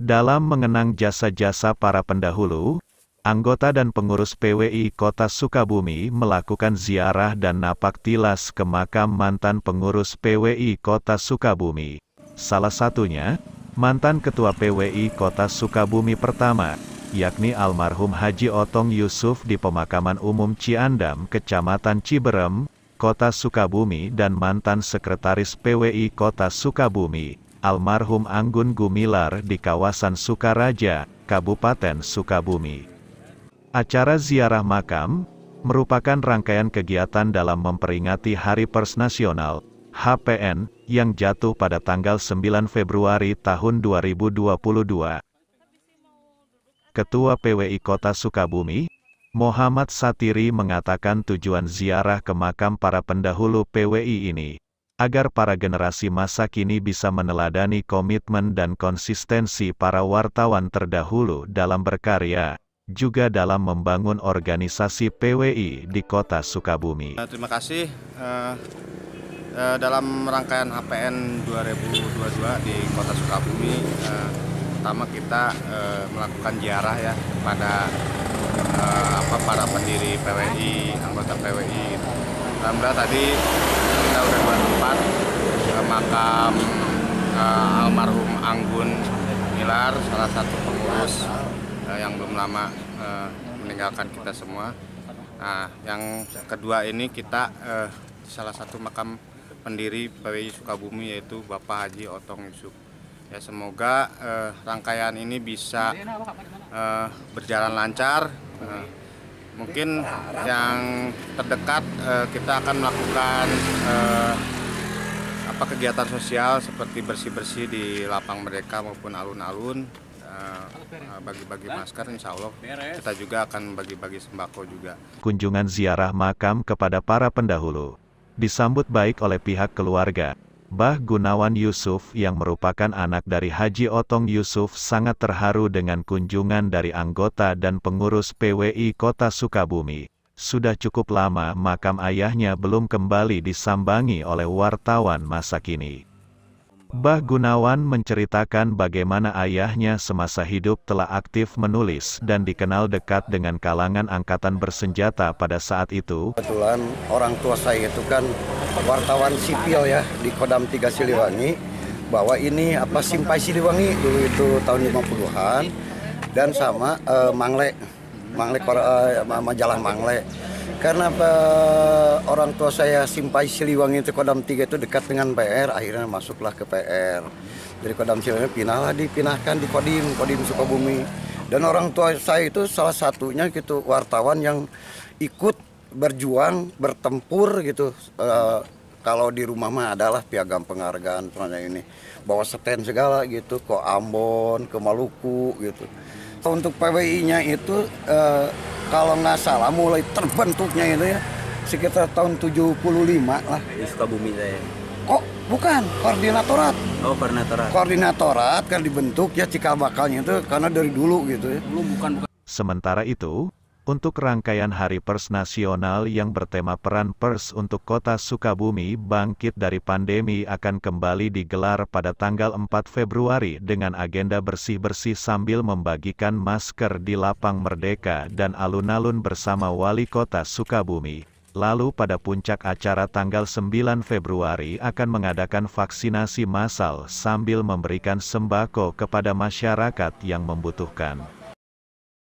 Dalam mengenang jasa-jasa para pendahulu, anggota dan pengurus PWI Kota Sukabumi melakukan ziarah dan napak tilas ke makam mantan pengurus PWI Kota Sukabumi. Salah satunya, mantan ketua PWI Kota Sukabumi pertama, yakni almarhum Haji Otong Yusuf di pemakaman umum Ciandam, Kecamatan Ciberem, Kota Sukabumi dan mantan sekretaris PWI Kota Sukabumi, almarhum Anggun Gumilar di kawasan Sukaraja, Kabupaten Sukabumi. Acara ziarah makam, merupakan rangkaian kegiatan dalam memperingati Hari Pers Nasional, HPN, yang jatuh pada tanggal 9 Februari tahun 2022. Ketua PWI Kota Sukabumi, Muhammad Satiri mengatakan tujuan ziarah ke makam para pendahulu PWI ini, agar para generasi masa kini bisa meneladani komitmen dan konsistensi para wartawan terdahulu dalam berkarya, juga dalam membangun organisasi PWI di kota Sukabumi. Eh, terima kasih eh, eh, dalam rangkaian HPN 2022 di kota Sukabumi, pertama kita melakukan ziarah ya kepada apa para pendiri PWI, anggota PWI. Alhamdulillah tadi tempat ke makam uh, almarhum Anggun Milar salah satu pengurus uh, yang belum lama uh, meninggalkan kita semua nah yang kedua ini kita uh, salah satu makam pendiri PWI Sukabumi yaitu Bapak Haji Otong Yusuf ya semoga eh, rangkaian ini bisa eh, berjalan lancar eh, mungkin yang terdekat eh, kita akan melakukan eh, beberapa kegiatan sosial seperti bersih-bersih di lapang mereka maupun alun-alun eh, eh, bagi-bagi masker insya Allah kita juga akan bagi-bagi sembako juga. Kunjungan ziarah makam kepada para pendahulu disambut baik oleh pihak keluarga. Bah Gunawan Yusuf yang merupakan anak dari Haji Otong Yusuf sangat terharu dengan kunjungan dari anggota dan pengurus PWI Kota Sukabumi sudah cukup lama makam ayahnya belum kembali disambangi oleh wartawan masa kini. Bah Gunawan menceritakan bagaimana ayahnya semasa hidup telah aktif menulis dan dikenal dekat dengan kalangan angkatan bersenjata pada saat itu. Kebetulan orang tua saya itu kan wartawan sipil ya di Kodam 3 Siliwangi bahwa ini apa Simpai Siliwangi dulu itu tahun 50-an dan sama uh, eh, Manglek. Manglek para uh, eh, majalah Manglek. Karena uh, orang tua saya Simpai Siliwangi itu Kodam 3 itu dekat dengan PR, akhirnya masuklah ke PR. Jadi Kodam Siliwangi pindahlah dipinahkan di Kodim, Kodim Sukabumi. Dan orang tua saya itu salah satunya gitu wartawan yang ikut berjuang, bertempur gitu. Uh, kalau di rumah mah adalah piagam penghargaan ini bawa seten segala gitu ke Ambon ke Maluku gitu untuk PWI-nya itu eh, kalau nggak salah mulai terbentuknya itu ya sekitar tahun 75 lah. Di Sukabumi saya. Kok bukan koordinatorat? Oh koordinatorat. Koordinatorat kan dibentuk ya cikal bakalnya itu karena dari dulu gitu ya. Dulu bukan bukan. Sementara itu, untuk rangkaian Hari Pers Nasional yang bertema peran pers untuk kota Sukabumi bangkit dari pandemi akan kembali digelar pada tanggal 4 Februari dengan agenda bersih-bersih sambil membagikan masker di Lapang Merdeka dan alun-alun bersama Wali Kota Sukabumi. Lalu pada puncak acara tanggal 9 Februari akan mengadakan vaksinasi massal sambil memberikan sembako kepada masyarakat yang membutuhkan.